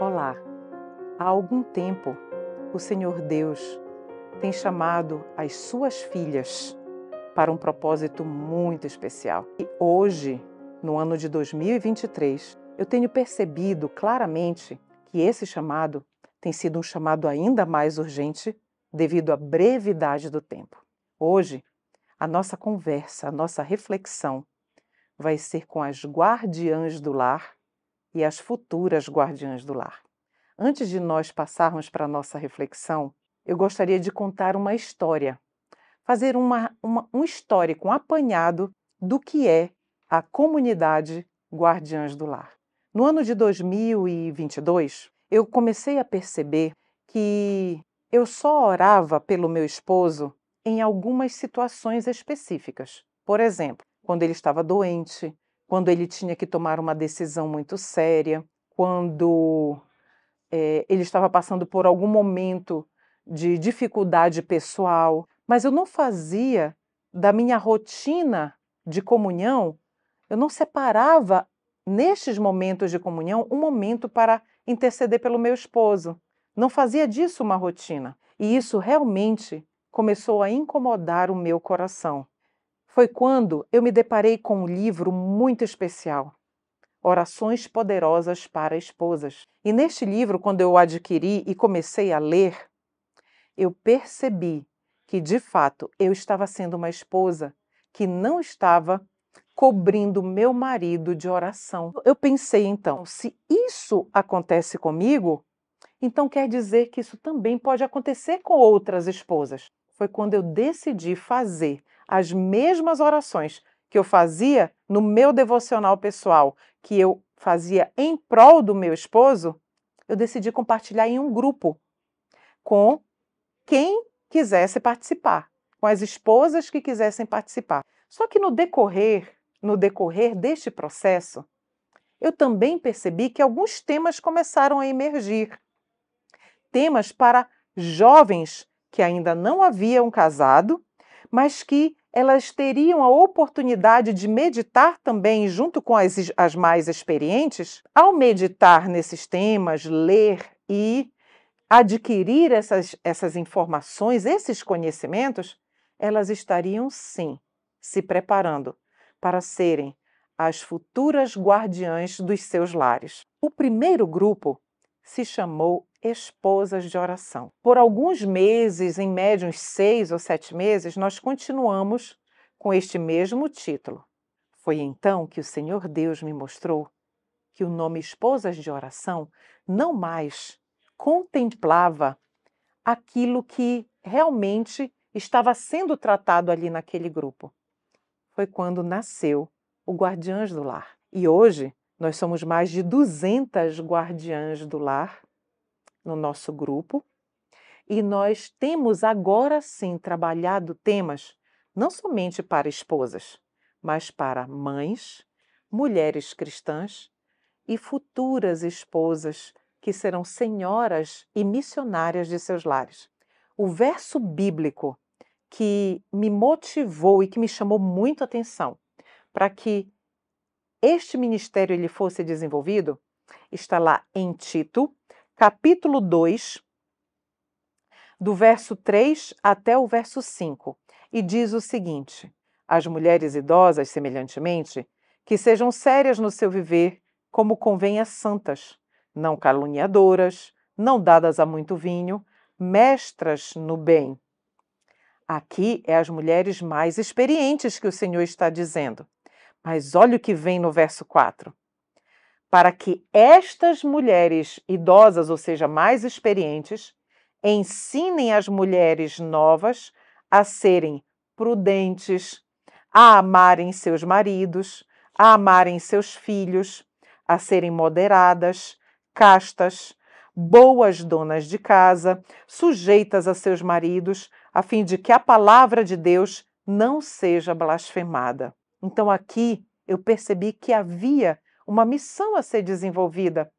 Olá, há algum tempo o Senhor Deus tem chamado as suas filhas para um propósito muito especial. E hoje, no ano de 2023, eu tenho percebido claramente que esse chamado tem sido um chamado ainda mais urgente devido à brevidade do tempo. Hoje, a nossa conversa, a nossa reflexão vai ser com as guardiãs do lar e as futuras guardiãs do lar. Antes de nós passarmos para a nossa reflexão, eu gostaria de contar uma história, fazer uma, uma, um histórico, um apanhado do que é a comunidade Guardiãs do Lar. No ano de 2022, eu comecei a perceber que eu só orava pelo meu esposo em algumas situações específicas. Por exemplo, quando ele estava doente, quando ele tinha que tomar uma decisão muito séria, quando é, ele estava passando por algum momento de dificuldade pessoal, mas eu não fazia da minha rotina de comunhão, eu não separava nestes momentos de comunhão um momento para interceder pelo meu esposo. Não fazia disso uma rotina. E isso realmente começou a incomodar o meu coração. Foi quando eu me deparei com um livro muito especial, Orações Poderosas para Esposas. E neste livro, quando eu o adquiri e comecei a ler, eu percebi que, de fato, eu estava sendo uma esposa que não estava cobrindo meu marido de oração. Eu pensei então, se isso acontece comigo, então quer dizer que isso também pode acontecer com outras esposas. Foi quando eu decidi fazer as mesmas orações que eu fazia no meu devocional pessoal, que eu fazia em prol do meu esposo, eu decidi compartilhar em um grupo com quem quisesse participar, com as esposas que quisessem participar. Só que no decorrer, no decorrer deste processo, eu também percebi que alguns temas começaram a emergir. Temas para jovens que ainda não haviam casado, mas que elas teriam a oportunidade de meditar também junto com as, as mais experientes? Ao meditar nesses temas, ler e adquirir essas, essas informações, esses conhecimentos, elas estariam sim se preparando para serem as futuras guardiãs dos seus lares. O primeiro grupo se chamou Esposas de Oração. Por alguns meses, em média uns seis ou sete meses, nós continuamos com este mesmo título. Foi então que o Senhor Deus me mostrou que o nome Esposas de Oração não mais contemplava aquilo que realmente estava sendo tratado ali naquele grupo. Foi quando nasceu o Guardiãs do Lar. E hoje nós somos mais de 200 guardiãs do lar no nosso grupo e nós temos agora sim trabalhado temas não somente para esposas, mas para mães, mulheres cristãs e futuras esposas que serão senhoras e missionárias de seus lares. O verso bíblico que me motivou e que me chamou muito a atenção para que este ministério ele fosse desenvolvido, está lá em Tito, capítulo 2, do verso 3 até o verso 5, e diz o seguinte: As mulheres idosas, semelhantemente, que sejam sérias no seu viver, como convém a santas, não caluniadoras, não dadas a muito vinho, mestras no bem. Aqui é as mulheres mais experientes que o Senhor está dizendo. Mas olha o que vem no verso 4. Para que estas mulheres idosas, ou seja, mais experientes, ensinem as mulheres novas a serem prudentes, a amarem seus maridos, a amarem seus filhos, a serem moderadas, castas, boas donas de casa, sujeitas a seus maridos, a fim de que a palavra de Deus não seja blasfemada. Então aqui eu percebi que havia uma missão a ser desenvolvida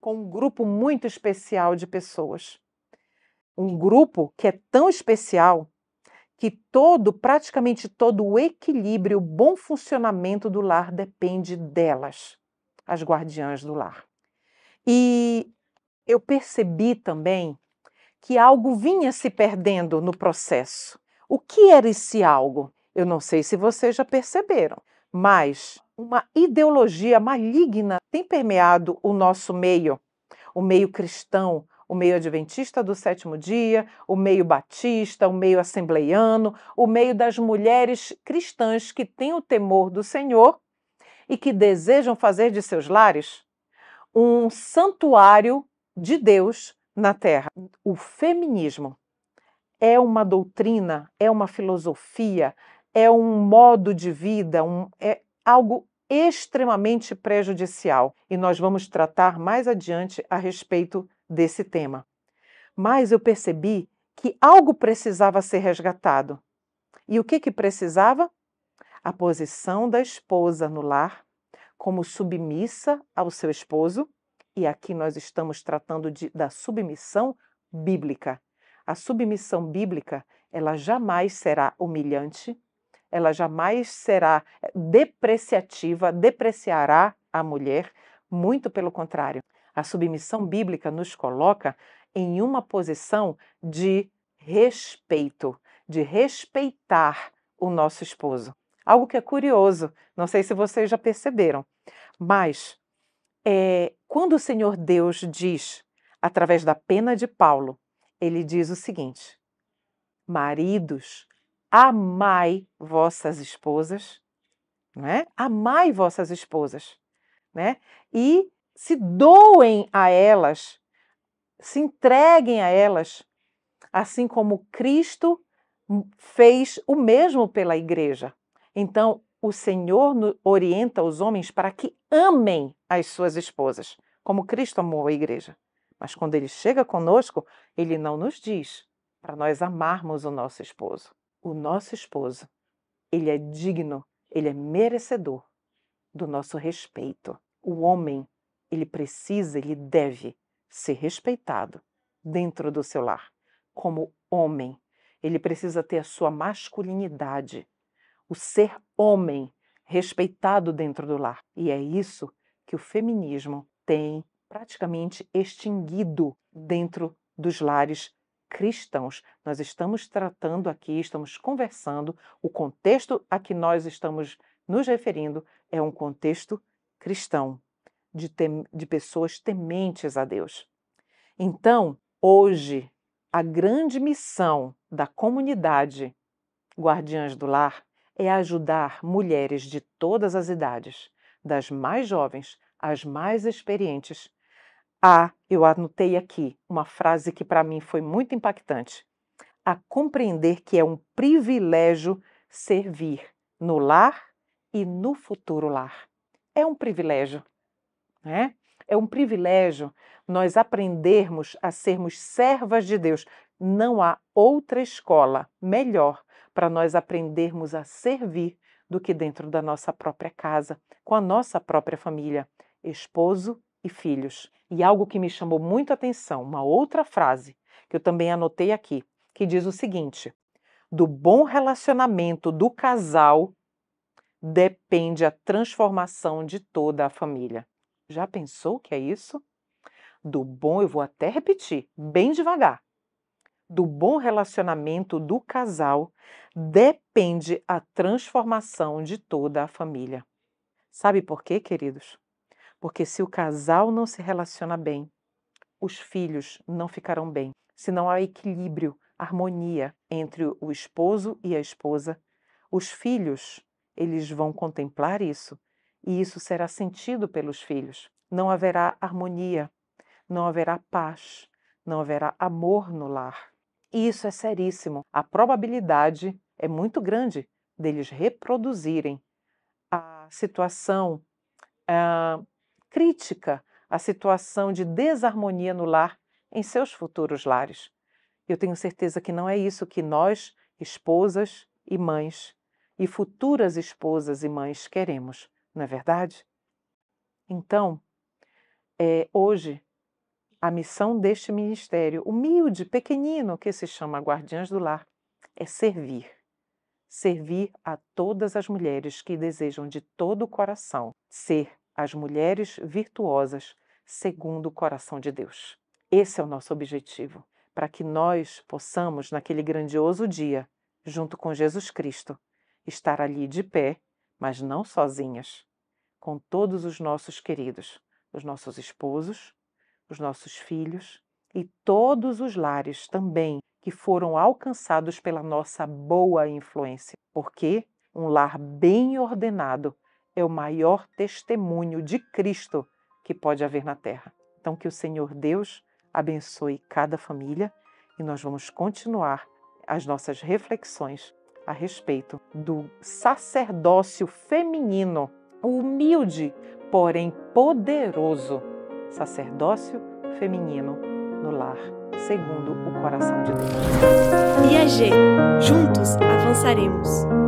com um grupo muito especial de pessoas. Um grupo que é tão especial que todo, praticamente todo o equilíbrio, o bom funcionamento do lar depende delas, as guardiãs do lar. E eu percebi também que algo vinha se perdendo no processo. O que era esse algo? Eu não sei se vocês já perceberam, mas uma ideologia maligna tem permeado o nosso meio, o meio cristão, o meio adventista do sétimo dia, o meio batista, o meio assembleiano, o meio das mulheres cristãs que têm o temor do Senhor e que desejam fazer de seus lares um santuário de Deus na terra. O feminismo é uma doutrina, é uma filosofia, é um modo de vida, um, é algo extremamente prejudicial e nós vamos tratar mais adiante a respeito desse tema. Mas eu percebi que algo precisava ser resgatado. E o que, que precisava? A posição da esposa no lar, como submissa ao seu esposo, e aqui nós estamos tratando de, da submissão bíblica. A submissão bíblica, ela jamais será humilhante, ela jamais será eh, depreciativa, depreciará a mulher, muito pelo contrário. A submissão bíblica nos coloca em uma posição de respeito, de respeitar o nosso esposo. Algo que é curioso, não sei se vocês já perceberam, mas é, quando o Senhor Deus diz, através da pena de Paulo, ele diz o seguinte: Maridos, amai vossas esposas, né? amai vossas esposas, né? e se doem a elas, se entreguem a elas, assim como Cristo fez o mesmo pela igreja. Então, o Senhor orienta os homens para que amem as suas esposas, como Cristo amou a igreja. Mas quando ele chega conosco, ele não nos diz para nós amarmos o nosso esposo o nosso esposo, ele é digno, ele é merecedor do nosso respeito. O homem, ele precisa, ele deve ser respeitado dentro do seu lar. Como homem, ele precisa ter a sua masculinidade, o ser homem respeitado dentro do lar. E é isso que o feminismo tem praticamente extinguido dentro dos lares cristãos. Nós estamos tratando aqui, estamos conversando, o contexto a que nós estamos nos referindo é um contexto cristão, de, tem, de pessoas tementes a Deus. Então, hoje, a grande missão da comunidade Guardiãs do Lar é ajudar mulheres de todas as idades, das mais jovens às mais experientes, ah, eu anotei aqui uma frase que para mim foi muito impactante. A compreender que é um privilégio servir no lar e no futuro lar. É um privilégio, né? É um privilégio nós aprendermos a sermos servas de Deus. Não há outra escola melhor para nós aprendermos a servir do que dentro da nossa própria casa, com a nossa própria família, esposo e filhos. E algo que me chamou muito a atenção, uma outra frase que eu também anotei aqui, que diz o seguinte: do bom relacionamento do casal depende a transformação de toda a família. Já pensou que é isso? Do bom, eu vou até repetir, bem devagar. Do bom relacionamento do casal depende a transformação de toda a família. Sabe por quê, queridos? Porque se o casal não se relaciona bem, os filhos não ficarão bem. Se não há equilíbrio, harmonia entre o esposo e a esposa, os filhos, eles vão contemplar isso e isso será sentido pelos filhos. Não haverá harmonia, não haverá paz, não haverá amor no lar. E isso é seríssimo. A probabilidade é muito grande deles reproduzirem a situação, ah, crítica a situação de desarmonia no lar em seus futuros lares. Eu tenho certeza que não é isso que nós, esposas e mães, e futuras esposas e mães queremos, não é verdade? Então, é, hoje, a missão deste ministério, humilde, pequenino, que se chama Guardiãs do Lar, é servir. Servir a todas as mulheres que desejam de todo o coração ser as mulheres virtuosas, segundo o coração de Deus. Esse é o nosso objetivo, para que nós possamos, naquele grandioso dia, junto com Jesus Cristo, estar ali de pé, mas não sozinhas, com todos os nossos queridos, os nossos esposos, os nossos filhos e todos os lares também que foram alcançados pela nossa boa influência, porque um lar bem ordenado é o maior testemunho de Cristo que pode haver na terra. Então, que o Senhor Deus abençoe cada família e nós vamos continuar as nossas reflexões a respeito do sacerdócio feminino, humilde, porém poderoso sacerdócio feminino no lar, segundo o coração de Deus. E juntos avançaremos.